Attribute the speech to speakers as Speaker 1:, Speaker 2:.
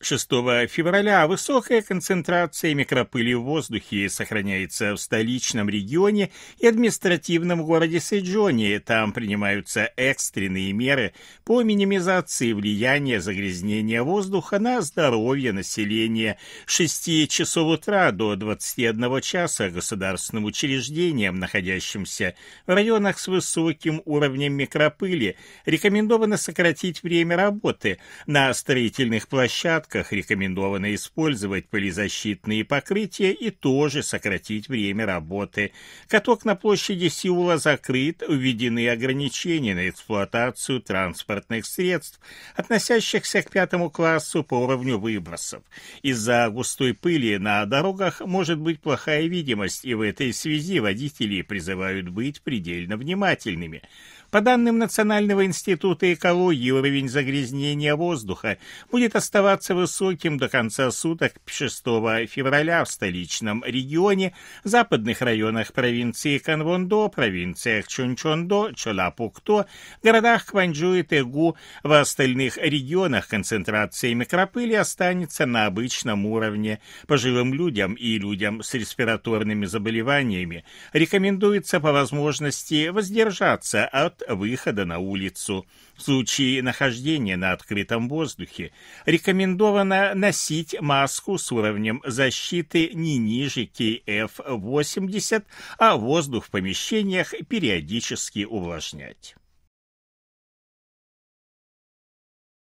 Speaker 1: 6 февраля высокая концентрация микропыли в воздухе сохраняется в столичном регионе и административном городе Сейджоне. Там принимаются экстренные меры по минимизации влияния загрязнения воздуха на здоровье населения. С 6 часов утра до 21 часа государственным учреждениям, находящимся в районах с высоким уровнем микропыли, рекомендовано сократить время работы на строительных площадках палатках рекомендовано использовать пылезащитные покрытия и тоже сократить время работы. Каток на площади Сеула закрыт, введены ограничения на эксплуатацию транспортных средств, относящихся к пятому классу по уровню выбросов. Из-за густой пыли на дорогах может быть плохая видимость, и в этой связи водители призывают быть предельно внимательными. По данным Национального института экологии, уровень загрязнения воздуха будет оставаться высоким до конца суток 6 февраля в столичном регионе, западных районах провинции Канвондо, провинциях Чунчондо, Чолапукто, городах Кванджу и Тегу. В остальных регионах концентрация микропыли останется на обычном уровне. Пожилым людям и людям с респираторными заболеваниями рекомендуется по возможности воздержаться от выхода на улицу. В случае нахождения на открытом воздухе рекомендовано носить маску с уровнем защиты не ниже KF80, а воздух в помещениях периодически увлажнять.